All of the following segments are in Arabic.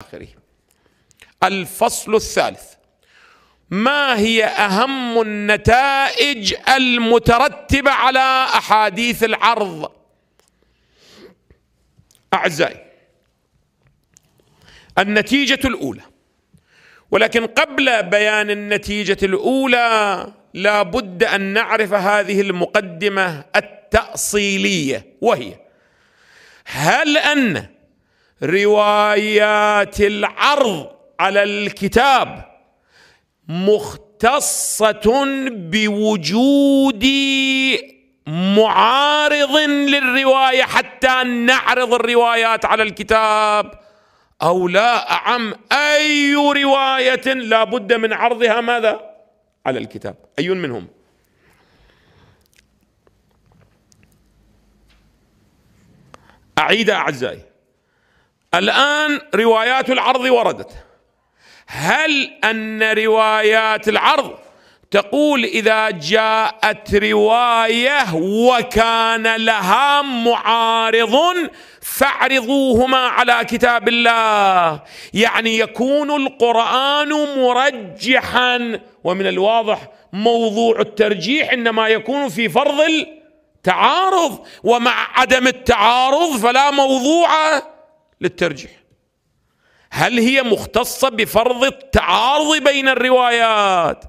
آخره الفصل الثالث ما هي أهم النتائج المترتبة على أحاديث العرض أعزائي النتيجة الأولى ولكن قبل بيان النتيجة الأولى لا بد أن نعرف هذه المقدمة التأصيلية وهي هل أن روايات العرض على الكتاب مختصه بوجود معارض للروايه حتى نعرض الروايات على الكتاب او لا اعم اي روايه لا بد من عرضها ماذا على الكتاب اي منهم اعيد اعزائي الآن روايات العرض وردت هل أن روايات العرض تقول إذا جاءت رواية وكان لها معارض فاعرضوهما على كتاب الله يعني يكون القرآن مرجحا ومن الواضح موضوع الترجيح إنما يكون في فرض التعارض ومع عدم التعارض فلا موضوع للترجيح هل هي مختصة بفرض التعارض بين الروايات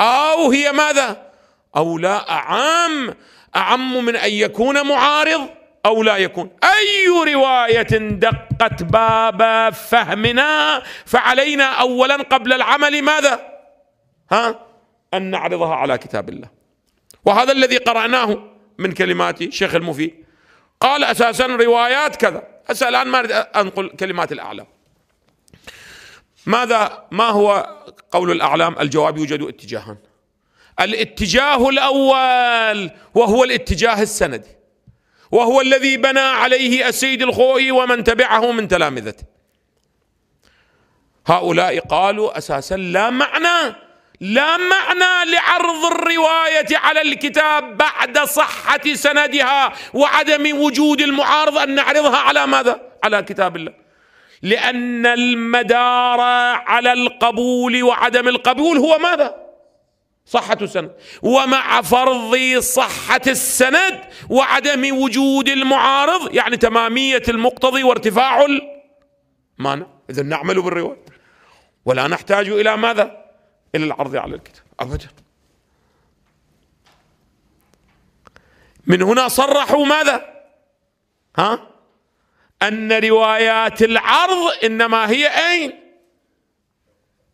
أو هي ماذا أو لا أعم أعم من أن يكون معارض أو لا يكون أي رواية دقت باب فهمنا فعلينا أولا قبل العمل ماذا ها أن نعرضها على كتاب الله وهذا الذي قرأناه من كلمات شيخ المفيد قال أساسا روايات كذا هسه الان ما اريد انقل كلمات الاعلام ماذا ما هو قول الاعلام الجواب يوجد اتجاهان الاتجاه الاول وهو الاتجاه السندي وهو الذي بنى عليه السيد الخوئي ومن تبعه من تلامذته هؤلاء قالوا اساسا لا معنى لا معنى لعرض الروايه على الكتاب بعد صحه سندها وعدم وجود المعارضه ان نعرضها على ماذا؟ على كتاب الله. لان المدار على القبول وعدم القبول هو ماذا؟ صحة السند ومع فرض صحة السند وعدم وجود المعارض يعني تمامية المقتضي وارتفاع المانع إذا نعمل بالرواية ولا نحتاج إلى ماذا إلى العرض على الكتاب أبدا من هنا صرحوا ماذا ها أن روايات العرض إنما هي أين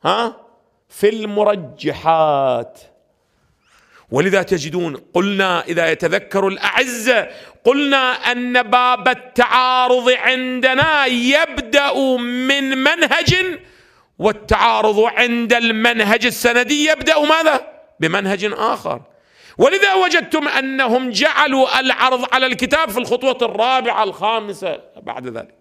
ها في المرجحات ولذا تجدون قلنا إذا يتذكر الأعزة قلنا أن باب التعارض عندنا يبدأ من منهج والتعارض عند المنهج السندي يبدأ ماذا؟ بمنهج آخر ولذا وجدتم أنهم جعلوا العرض على الكتاب في الخطوة الرابعة الخامسة بعد ذلك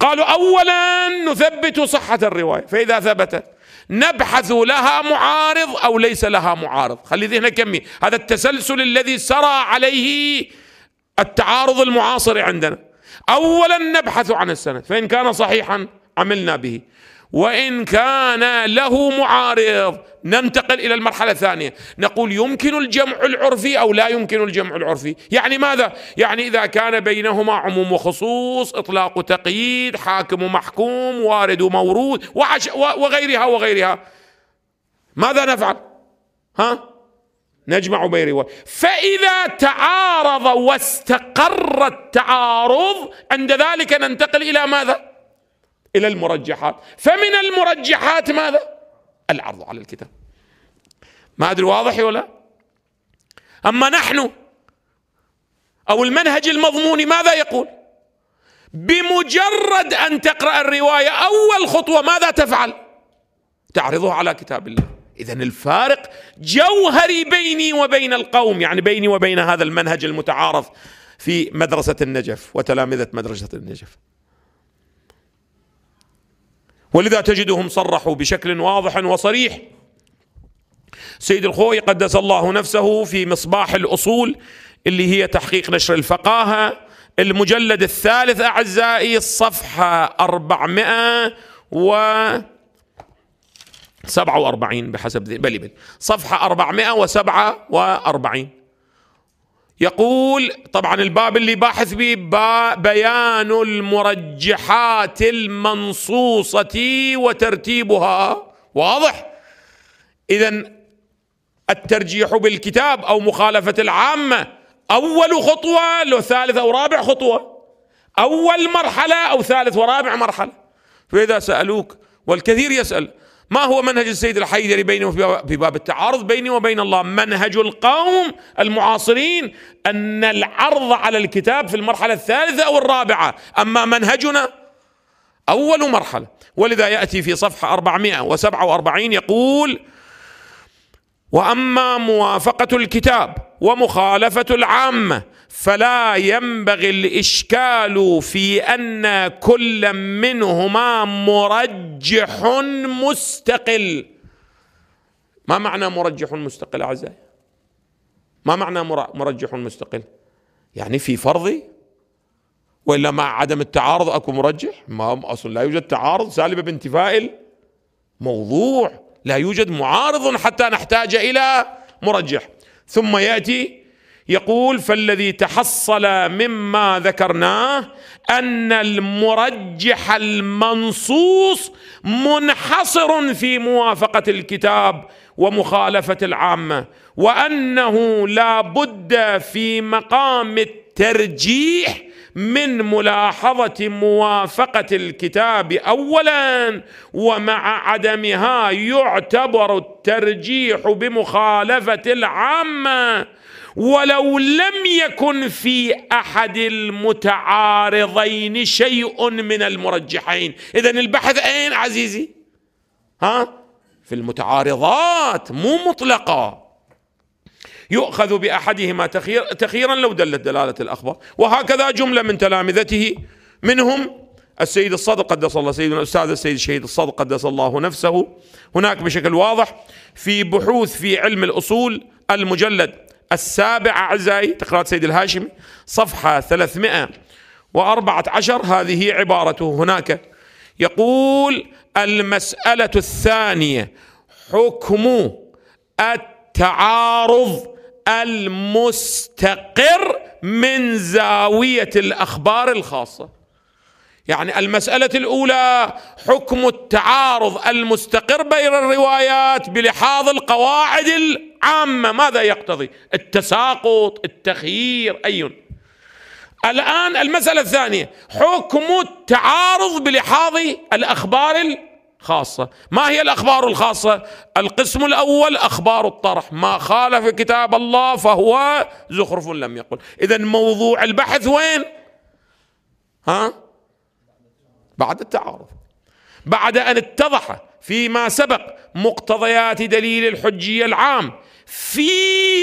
قالوا أولا نثبت صحة الرواية فإذا ثبتت نبحث لها معارض أو ليس لها معارض خلي ذهنك يمي هذا التسلسل الذي سرى عليه التعارض المعاصر عندنا أولا نبحث عن السند فإن كان صحيحا عملنا به وإن كان له معارض ننتقل إلى المرحلة الثانية نقول يمكن الجمع العرفي أو لا يمكن الجمع العرفي يعني ماذا؟ يعني إذا كان بينهما عموم وخصوص إطلاق وتقييد حاكم ومحكوم وارد ومورود وعش وغيرها وغيرها ماذا نفعل؟ ها؟ نجمع بين رواية فإذا تعارض واستقر التعارض عند ذلك ننتقل إلى ماذا؟ إلى المرجحات فمن المرجحات ماذا؟ العرض على الكتاب ما أدري واضح ولا أما نحن أو المنهج المضمون ماذا يقول بمجرد أن تقرأ الرواية أول خطوة ماذا تفعل تعرضها على كتاب الله إذا الفارق جوهري بيني وبين القوم يعني بيني وبين هذا المنهج المتعارف في مدرسة النجف وتلامذة مدرسة النجف ولذا تجدهم صرحوا بشكل واضح وصريح سيد الخوي قدس الله نفسه في مصباح الأصول اللي هي تحقيق نشر الفقاهة المجلد الثالث أعزائي الصفحة 400 و 47 بحسب بلي بلي صفحة 447 يقول طبعا الباب اللي باحث به بيان المرجحات المنصوصة وترتيبها واضح إذا الترجيح بالكتاب أو مخالفة العامة أول خطوة لو ثالث أو رابع خطوة أول مرحلة أو ثالث ورابع مرحلة فإذا سألوك والكثير يسأل ما هو منهج السيد الحيدري بيني في باب التعارض بيني وبين الله منهج القوم المعاصرين أن العرض على الكتاب في المرحلة الثالثة أو الرابعة أما منهجنا أول مرحلة ولذا يأتي في صفحة 447 يقول وأما موافقة الكتاب ومخالفة العامة فلا ينبغي الاشكال في ان كل منهما مرجح مستقل ما معنى مرجح مستقل اعزائي ما معنى مرجح مستقل يعني في فرضي والا مع عدم التعارض اكو مرجح ما اصلا لا يوجد تعارض سالب بانتفاء الموضوع لا يوجد معارض حتى نحتاج الى مرجح ثم ياتي يقول فالذي تحصل مما ذكرناه ان المرجح المنصوص منحصر في موافقه الكتاب ومخالفه العامه وانه لا بد في مقام الترجيح من ملاحظه موافقه الكتاب اولا ومع عدمها يعتبر الترجيح بمخالفه العامه ولو لم يكن في احد المتعارضين شيء من المرجحين اذا البحث اين عزيزي ها في المتعارضات مو مطلقه يؤخذ باحدهما تخير تخيرا لو دلت دلاله الاخبار وهكذا جمله من تلامذته منهم السيد الصادق قدس الله سيدنا الاستاذ السيد الشهيد الصادق قدس الله نفسه هناك بشكل واضح في بحوث في علم الاصول المجلد السابع أعزائي تقرأت سيد الهاشمي صفحة 314 هذه عبارته هناك يقول المسألة الثانية حكم التعارض المستقر من زاوية الأخبار الخاصة يعني المسألة الأولى حكم التعارض المستقر بين الروايات بلحاظ القواعد العامة ماذا يقتضي التساقط التخيير أي الآن المسألة الثانية حكم التعارض بلحاظ الأخبار الخاصة ما هي الأخبار الخاصة القسم الأول أخبار الطرح ما خالف كتاب الله فهو زخرف لم يقل إذا موضوع البحث وين ها بعد التعارض بعد ان اتضح فيما سبق مقتضيات دليل الحجيه العام في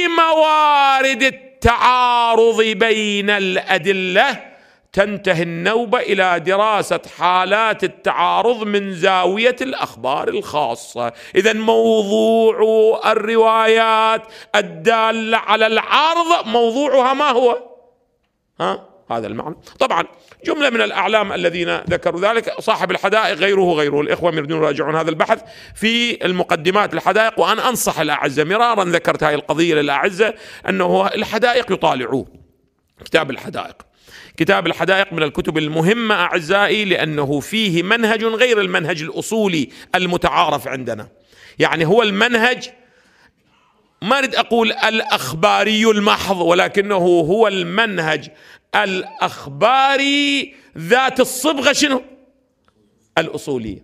موارد التعارض بين الادله تنتهي النوبه الى دراسه حالات التعارض من زاويه الاخبار الخاصه، اذا موضوع الروايات الداله على العرض موضوعها ما هو؟ ها؟ هذا المعنى طبعا جملة من الأعلام الذين ذكروا ذلك صاحب الحدائق غيره غيره الإخوة يريدون يراجعون هذا البحث في المقدمات الحدائق وأنا أنصح الأعزة مرارا ذكرت هذه القضية للأعزة أنه الحدائق يطالعوه كتاب الحدائق كتاب الحدائق من الكتب المهمة أعزائي لأنه فيه منهج غير المنهج الأصولي المتعارف عندنا يعني هو المنهج ما أريد أقول الأخباري المحض ولكنه هو المنهج الأخباري ذات الصبغة شنو الأصولية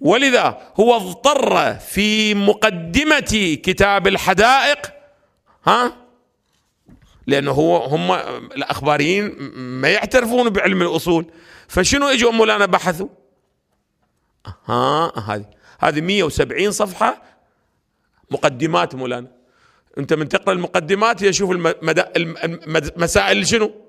ولذا هو اضطر في مقدمة كتاب الحدائق ها لأنه هو هم الأخباريين ما يعترفون بعلم الأصول فشنو اجوا مولانا بحثوا ها هذه هذه 170 صفحة مقدمات مولانا أنت من تقرأ المقدمات يشوف المسائل شنو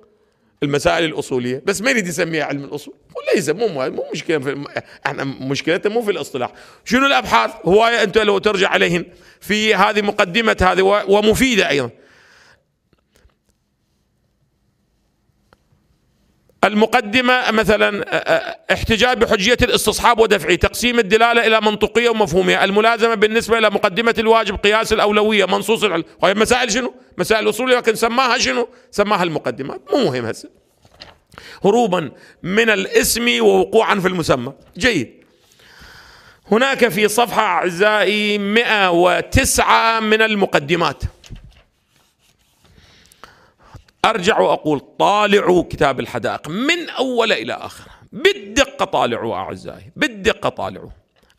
المسائل الاصوليه بس ما يريد يسميها علم الاصول وليس مو مو مشكله في احنا مشكلتنا مو في الاصطلاح شنو الابحاث هوايه انت لو ترجع عليهن في هذه مقدمه هذه ومفيده ايضا المقدمة مثلا احتجاج بحجية الاستصحاب ودفعه تقسيم الدلالة إلى منطقية ومفهومية الملازمة بالنسبة إلى مقدمة الواجب قياس الأولوية منصوص العلم وهي طيب مسائل شنو مسائل أصولية لكن سماها شنو سماها المقدمات مو مهم هسه هروبا من الاسم ووقوعا في المسمى جيد هناك في صفحة أعزائي 109 من المقدمات أرجع وأقول طالعوا كتاب الحدائق من أول إلى آخر بالدقة طالعوا أعزائي بالدقة طالعوا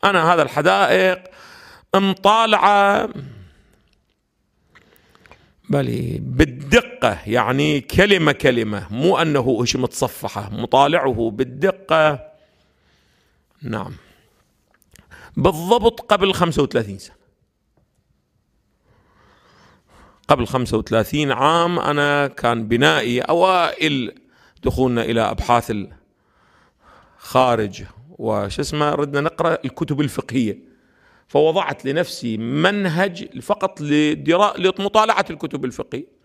أنا هذا الحدائق مطالعة بلي بالدقة يعني كلمة كلمة مو أنه إيش متصفحة مطالعه بالدقة نعم بالضبط قبل 35 سنة قبل 35 عام أنا كان بنائي أوائل دخولنا إلى أبحاث الخارج وش اسمه ردنا نقرأ الكتب الفقهية فوضعت لنفسي منهج فقط لمطالعة الكتب الفقهية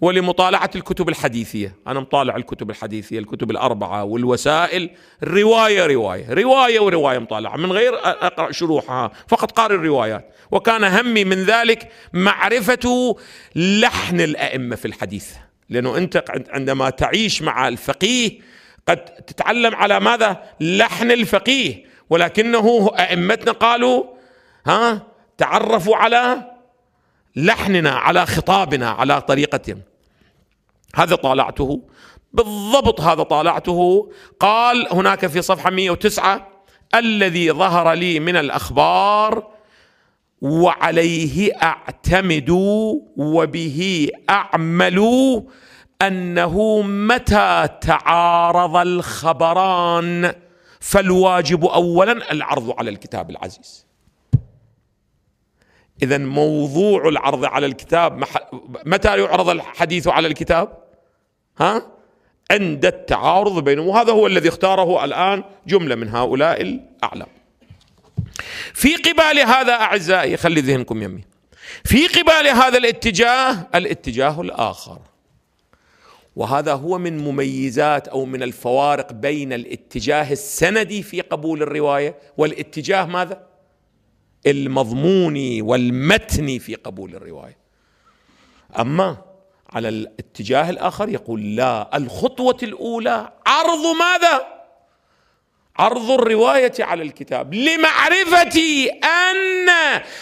ولمطالعة الكتب الحديثية أنا مطالع الكتب الحديثية الكتب الأربعة والوسائل رواية رواية رواية ورواية مطالعة من غير أقرأ شروحها فقط قارئ الروايات وكان همي من ذلك معرفة لحن الأئمة في الحديث لأنه أنت عندما تعيش مع الفقيه قد تتعلم على ماذا لحن الفقيه ولكنه أئمتنا قالوا ها تعرفوا على لحننا على خطابنا على طريقة هذا طالعته بالضبط هذا طالعته قال هناك في صفحة 109 الذي ظهر لي من الأخبار وعليه أعتمد وبه أعمل أنه متى تعارض الخبران فالواجب أولا العرض على الكتاب العزيز اذا موضوع العرض على الكتاب مح... متى يعرض الحديث على الكتاب ها عند التعارض بينهم وهذا هو الذي اختاره الان جمله من هؤلاء الاعلام في قبال هذا اعزائي خلي ذهنكم يمي في قبال هذا الاتجاه الاتجاه الاخر وهذا هو من مميزات او من الفوارق بين الاتجاه السندي في قبول الروايه والاتجاه ماذا المضموني والمتني في قبول الروايه اما على الاتجاه الاخر يقول لا الخطوه الاولى عرض ماذا عرض الروايه على الكتاب لمعرفتي ان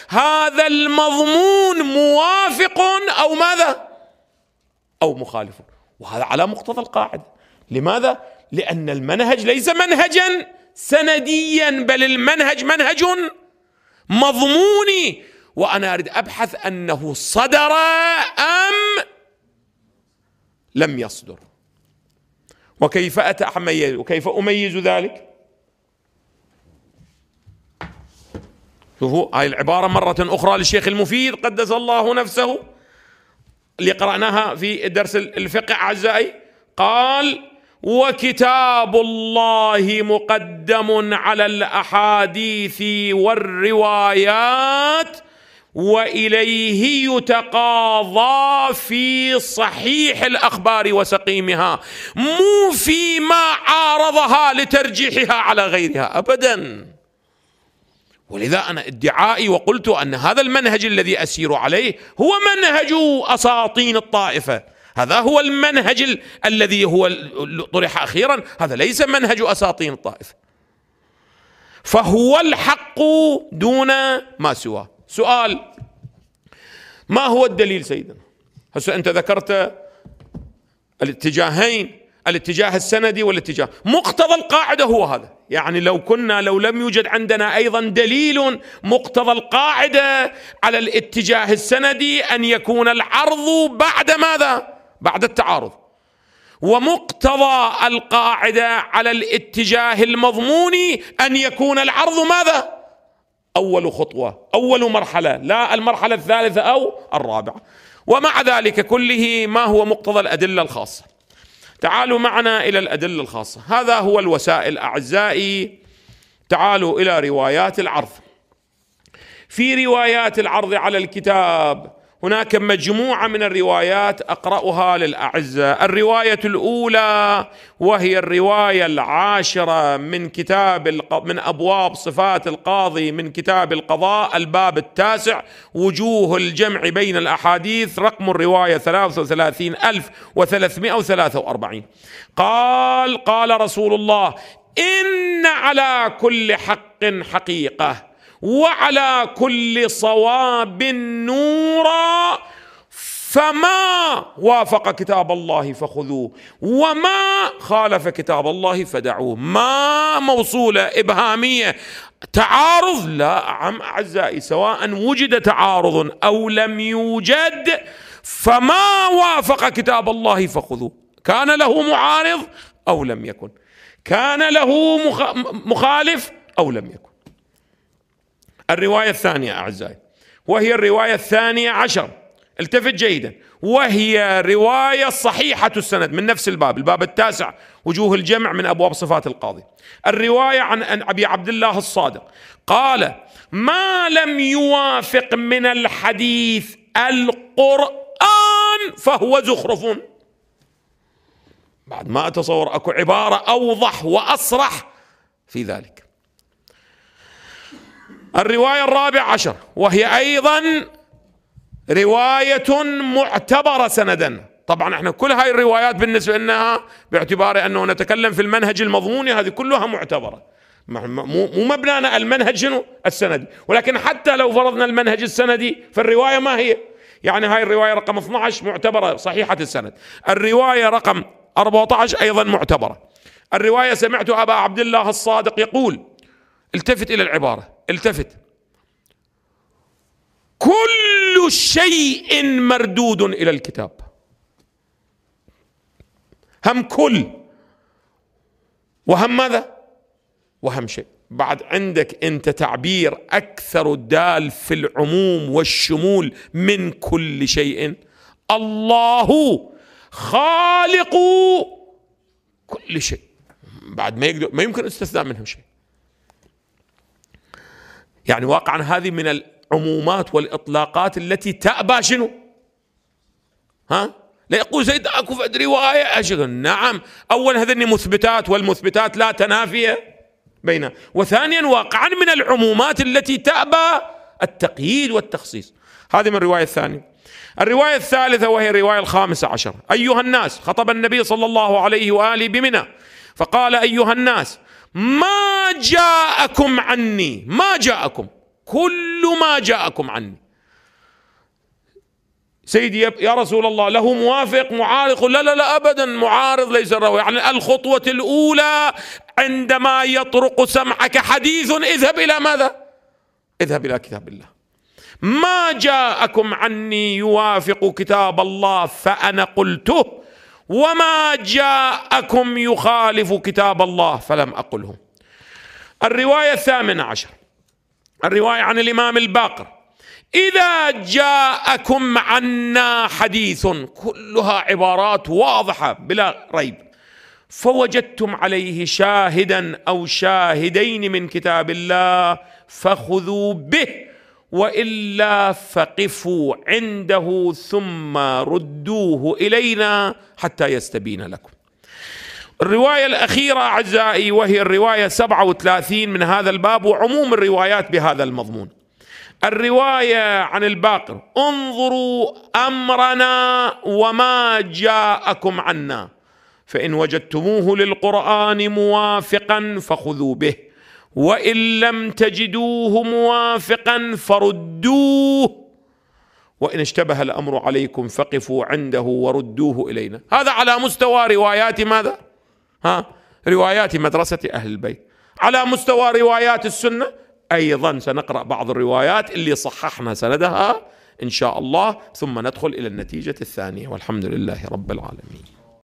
هذا المضمون موافق او ماذا او مخالف وهذا على مقتضى القاعده لماذا لان المنهج ليس منهجا سنديا بل المنهج منهج مضموني وانا اريد ابحث انه صدر ام لم يصدر وكيف اتحميز وكيف اميز ذلك شوفوا هاي العبارة مرة أخرى للشيخ المفيد قدس الله نفسه اللي قرأناها في درس الفقه أعزائي قال وكتاب الله مقدم على الاحاديث والروايات واليه يتقاضى في صحيح الاخبار وسقيمها مو فيما عارضها لترجيحها على غيرها ابدا ولذا انا ادعائي وقلت ان هذا المنهج الذي اسير عليه هو منهج اساطين الطائفه هذا هو المنهج ال... الذي هو طرح اخيرا هذا ليس منهج اساطين الطائفه فهو الحق دون ما سواه سؤال ما هو الدليل سيدنا هسه انت ذكرت الاتجاهين الاتجاه السندي والاتجاه مقتضى القاعدة هو هذا يعني لو كنا لو لم يوجد عندنا أيضا دليل مقتضى القاعدة على الاتجاه السندي أن يكون العرض بعد ماذا بعد التعارض ومقتضى القاعده على الاتجاه المضمون ان يكون العرض ماذا اول خطوه اول مرحله لا المرحله الثالثه او الرابعه ومع ذلك كله ما هو مقتضى الادله الخاصه تعالوا معنا الى الادله الخاصه هذا هو الوسائل اعزائي تعالوا الى روايات العرض في روايات العرض على الكتاب هناك مجموعه من الروايات اقراها للاعزه الروايه الاولى وهي الروايه العاشره من كتاب من ابواب صفات القاضي من كتاب القضاء الباب التاسع وجوه الجمع بين الاحاديث رقم الروايه 33343 قال قال رسول الله ان على كل حق حقيقه وعلى كل صواب نورا فما وافق كتاب الله فخذوه وما خالف كتاب الله فدعوه ما موصولة إبهامية تعارض لا عم أعزائي سواء وجد تعارض أو لم يوجد فما وافق كتاب الله فخذوه كان له معارض أو لم يكن كان له مخالف أو لم يكن الرواية الثانية أعزائي وهي الرواية الثانية عشر التفت جيدا وهي رواية صحيحة السند من نفس الباب الباب التاسع وجوه الجمع من أبواب صفات القاضي الرواية عن أبي عبد الله الصادق قال ما لم يوافق من الحديث القرآن فهو زخرف بعد ما أتصور أكو عبارة أوضح وأصرح في ذلك الرواية الرابع عشر وهي أيضا رواية معتبرة سندا طبعا احنا كل هاي الروايات بالنسبة لنا باعتبار أنه نتكلم في المنهج المضموني هذه كلها معتبرة مو مبنانا المنهج شنو السندي ولكن حتى لو فرضنا المنهج السندي فالرواية ما هي يعني هاي الرواية رقم 12 معتبرة صحيحة السند الرواية رقم 14 أيضا معتبرة الرواية سمعت أبا عبد الله الصادق يقول التفت إلى العبارة التفت كل شيء مردود الى الكتاب هم كل وهم ماذا وهم شيء بعد عندك انت تعبير اكثر الدال في العموم والشمول من كل شيء الله خالق كل شيء بعد ما يقدر ما يمكن استثناء منهم شيء يعني واقعا هذه من العمومات والإطلاقات التي تأبى شنو ها لا يقول زيد أكو فد رواية أشغل نعم اولا هذني مثبتات والمثبتات لا تنافية بينها وثانيا واقعا من العمومات التي تأبى التقييد والتخصيص هذه من الرواية الثانية الرواية الثالثة وهي الرواية الخامسة عشر أيها الناس خطب النبي صلى الله عليه وآله بمنى فقال أيها الناس ما جاءكم عني ما جاءكم كل ما جاءكم عني سيدي يا رسول الله له موافق معارض لا لا لا ابدا معارض ليس له يعني الخطوه الاولى عندما يطرق سمعك حديث اذهب الى ماذا؟ اذهب الى كتاب الله ما جاءكم عني يوافق كتاب الله فانا قلته وما جاءكم يخالف كتاب الله فلم أقله الرواية الثامنة عشر الرواية عن الإمام الباقر إذا جاءكم عنا حديث كلها عبارات واضحة بلا ريب فوجدتم عليه شاهدا أو شاهدين من كتاب الله فخذوا به والا فقفوا عنده ثم ردوه الينا حتى يستبين لكم. الروايه الاخيره اعزائي وهي الروايه 37 من هذا الباب وعموم الروايات بهذا المضمون. الروايه عن الباقر انظروا امرنا وما جاءكم عنا فان وجدتموه للقران موافقا فخذوا به وان لم تجدوه موافقا فردوه وان اشتبه الامر عليكم فقفوا عنده وردوه الينا هذا على مستوى روايات ماذا ها روايات مدرسه اهل البيت على مستوى روايات السنه ايضا سنقرا بعض الروايات اللي صححنا سندها ان شاء الله ثم ندخل الى النتيجه الثانيه والحمد لله رب العالمين